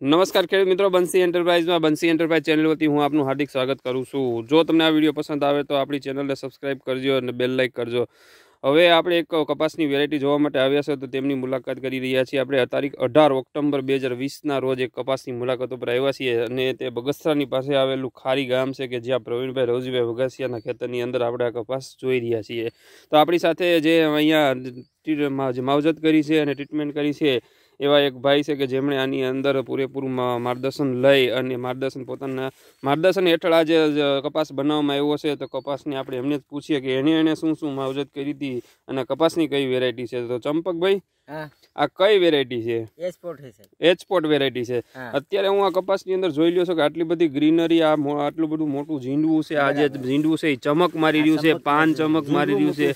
નમસ્કાર ખેડૂત મિત્રો બંસી એન્ટરપ્રાઇઝમાં બંસી એન્ટરપ્રાઇઝ ચેનલ વતી હું આપનું હાર્દિક સ્વાગત કરું છું જો તમને આ વિડીયો પસંદ આવે તો આપણી ચેનલને સબસ્ક્રાઇબ કરજો અને બેલ લાઇક કરજો હવે આપણે એક કપાસની વેરાયટી જોવા માટે આવ્યા છે તો તેમની મુલાકાત કરી રહ્યા છીએ આપણે તારીખ અઢાર ઓક્ટોબર બે હજાર વીસના રોજ એક કપાસની મુલાકાત ઉપર આવ્યા છીએ અને તે બગસરાની પાસે આવેલું ખારી ગામ છે કે જ્યાં પ્રવીણભાઈ રવજીભાઈ વઘાસિયાના ખેતરની અંદર આપણે આ કપાસ જોઈ રહ્યા છીએ તો આપણી સાથે જે અહીંયા માવજત કરી છે અને ટ્રીટમેન્ટ કરી છે એવા એક ભાઈ છે કે જેમણે આની અંદર પૂરેપૂરું માર્ગદર્શન લઈ અને માર્ગદર્શન પોતાના માર્ગદર્શન હેઠળ આજે કપાસ બનાવવામાં આવ્યો છે તો કપાસને આપણે એમને જ પૂછીએ કે એને એણે શું શું માવજત કરી હતી અને કપાસની કઈ વેરાયટી છે તો ચંપકભાઈ આ કઈ વેરાયટી છે એચપોર્ટ વેરાયટી છે અત્યારે હું આ કપાસની અંદર જોઈ લ્યો છો કે આટલી બધી ગ્રીનરી આ આટલું બધું મોટું ઝીંડવું છે આ જે ઝીંડવું છે એ ચમક મારી રહ્યું છે પાન ચમક મારી રહ્યું છે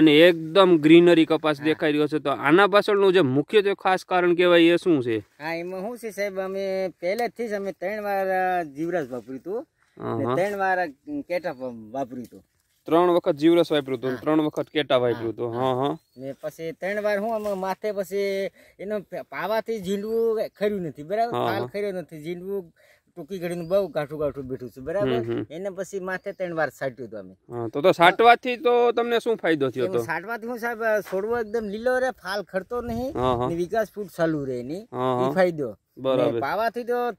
અને એકદમ ગ્રીનરી કપાસ દેખાઈ રહ્યો છે તો આના પાછળનું જે મુખ્ય જે ખાસ કારણ કહેવાય એ શું છે હા એમાં શું છે સાહેબ અમે પહેલેથી જ અમે ત્રણ વાર જીવરાજ વાપર્યું હતું ત્રણ વાર કેટઅપ વાપર્યું હતું ત્રણ વખત જીવરસ વાપર્યું હતું ત્રણ વખત કેટા વાપર્યું હતું હા હા ને પછી ત્રણ વાર હું આમાં માથે પછી એનો પાવાથી ઝીંડવું ખર્યું નથી બરાબર પાલ ખર્યો નથી ઝીંડવું ટૂંકી ઘડીનું બહુ ગાઠું ગાઠું બેઠું છું બરાબર એને પછી માથે ત્રણ વાર સાટ્યું હતું અમે તો તો સાટવાથી તો તમને શું ફાયદો થયો હતો સાટવાથી હું સાહેબ છોડવો એકદમ લીલો રે ફાલ ખરતો નહીં વિકાસ ફૂટ ચાલુ રહે એની ફાયદો બરાબર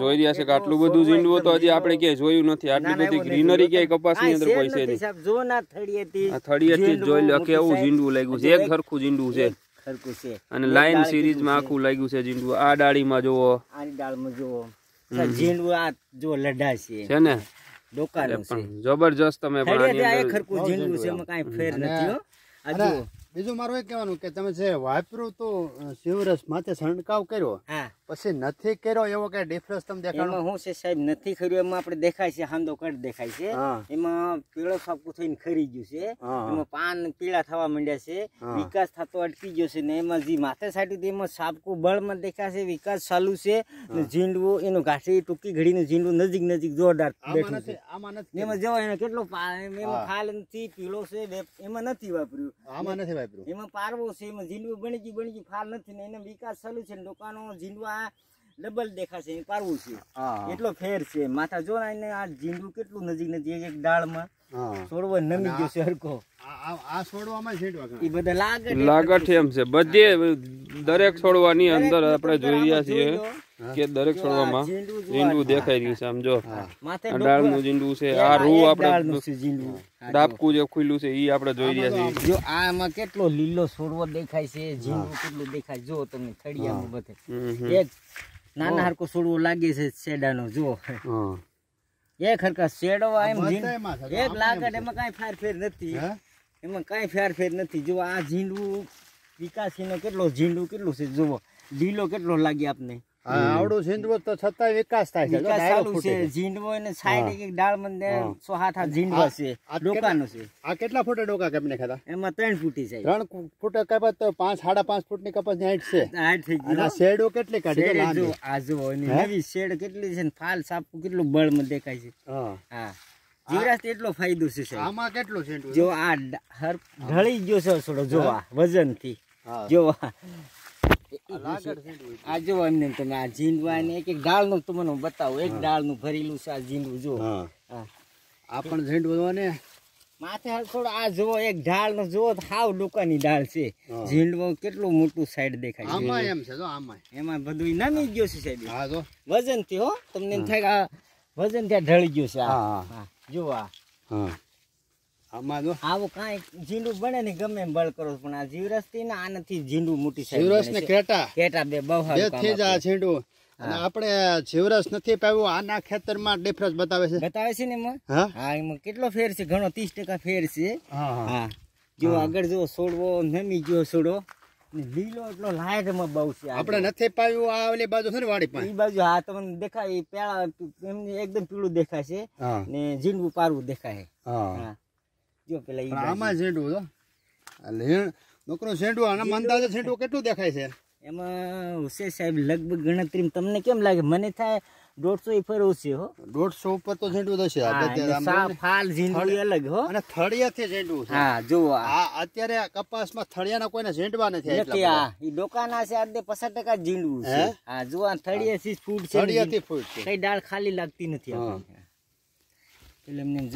જોઈ રહ્યા છે કે આટલું બધું ઝીંડવું તો હજી આપણે ક્યાંય જોયું નથી આટલી બધી ગ્રીનરી ક્યાંય કપાસ ની અંદર હોય છે નહીં થળિયેથી કેવું ઝીંડવું લાગ્યું છે એક સરખું ઝીંડવું છે અને લાઈન માં આખું લાગ્યું છે ઝીંડવું આ ડાળીમાં જોવો આ ડાળમાં જોવો ઝીંડું ને ડોકાનું છે જબરજસ્ત તમે પણ ખરકું ઝીંડું છે એમાં ફેર નથી બીજું મારું એ કહેવાનું કે તમે જે વાપર્યું તો શિવરસ માથે છંટકાવ કર્યો પછી નથી કર્યો એવો કઈ ડિફરન્સ તમે દેખાડો હું છે સાહેબ નથી કર્યું એમાં આપણે દેખાય છે હાંદો કટ દેખાય છે એમાં પીળો સાપુ થઈને ખરી ગયું છે એમાં પાન પીળા થવા માંડ્યા છે વિકાસ થતો અટકી ગયો છે ને એમાં જે માથે સાટ્યું એમાં સાપકું બળમાં દેખાય છે વિકાસ ચાલુ છે ને ઝીંડવું એનું ઘાટી ટૂંકી ઘડીનું ઝીંડવું નજીક નજીક જોરદાર બેઠું છે એમાં જવા એને કેટલો એમાં ખાલ નથી પીળો છે એમાં નથી વાપર્યું આમાં નથી વાપર્યું એમાં પારવો છે એમાં જીંડવું બની ગયું બની નથી ને એનો વિકાસ ચાલુ છે લોકોનો જીંડવા ડબલ દેખાશે એ પારવું છે એટલો ફેર છે માથા જો ને આ જીંડું કેટલું નજીક નથી એક ડાળમાં છોડવો નમી ગયો સરખો આ લાગઠ એમ છે બધે દરેક છોડવાની અંદર આપણે જોઈ રહ્યા છીએ કે દરેક છોડવામાં જીંડું દેખાઈ રહ્યું છે આમ જો ડાળનું જીંડું છે આ રૂ આપણે ડાબકું જે ખુલ્લું છે એ આપણે જોઈ રહ્યા છીએ જો આ એમાં કેટલો લીલો છોડવો દેખાય છે જીંડું કેટલું દેખાય જો તમે થળિયામાં બધે એક નાના હરકો છોડવો લાગે છે શેડાનો જો એક હરકા શેડો એમ એક લાગત એમાં કાંઈ ફારફેર નથી એમાં કાંઈ ફેરફેર નથી જો આ જીંડું વિકાસીનો કેટલો જીંડું કેટલું છે જુઓ લીલો કેટલો લાગે આપને આવડું ઝીંડવો તો છતાં વિકાસ થાય છે આ કેટલા ફૂટે ડોકા કાપીને એમાં ત્રણ ફૂટી છે ત્રણ ફૂટ કપાસ પાંચ સાડા પાંચ ફૂટ ની કપાસ શેડો કેટલી કાઢી જો આજો શેડ કેટલી છે ફાલ સાપુ કેટલું બળ મને દેખાય છે હા જીવરાજ એટલો ફાયદો છે આમાં કેટલો છે જો આ ઢળી ગયો છે જોવા વજન થી જોવા આ જો એમને તમે આ જીંડવા ને એક એક ડાળ નું તમને બતાવો એક ડાળ નું ભરેલું છે આ જીંડવું જો આ પણ જીંડવું ને માથે થોડો આ જુઓ એક ઢાળ નો જુઓ હાવ ડુકાની ડાળ છે ઝીંડવો કેટલું મોટું સાઈડ દેખાય આમાં એમ છે જો આમાં એમાં બધું નમી ગયું છે સાહેબ હા જો વજન થી હો તમને થાય આ વજન ત્યાં ઢળી ગયું છે આ જો આ હા આમાંનો આવું કાંઈ બને ને ગમે એમ બળ કરો આપણે જીવરસ નથી પાવ્યું આના ખેતરમાં ડિફરન્સ બતાવે છે બતાવે છે ને કેટલો ફેર છે ઘણો ત્રીસ ટકા ફેર છે હા જો આગળ જો છોડવો નમી ગયો છોડો લીલો એટલો લાયટમાં બહુ છે આપણે નથી પાવ્યું આ ઓલી બાજુ છે એ બાજુ હા તમને દેખાય પેળા એમને એકદમ પીળું દેખાય છે ને જીંડવું પારવું દેખાય જો પેલા ઈ આમાં સેંડું જો લેણ નોકરો સેંડું આના મંદાજે સેંડું કેટલું દેખાય છે એમાં હુસેન સાહેબ લગભગ ગણતરી તમને કેમ લાગે મને થાય દોઢસો ઉપર ઓછી હો દોઢસો ઉપર તો ઝેંડું થશે ફાલ ઝીંડું અલગ હો અને થળિયાથી ઝેંડું છે હા જુઓ આ અત્યારે કપાસમાં થળિયાના કોઈને ઝેંડવા નથી નથી હા એ ડોકાના છે આજે પચાસ ટકા ઝીંડું છે હા જુઓ થળિયાથી ફૂટ છે થળિયાથી ફૂટ છે કઈ ડાળ ખાલી લાગતી નથી એટલે એમને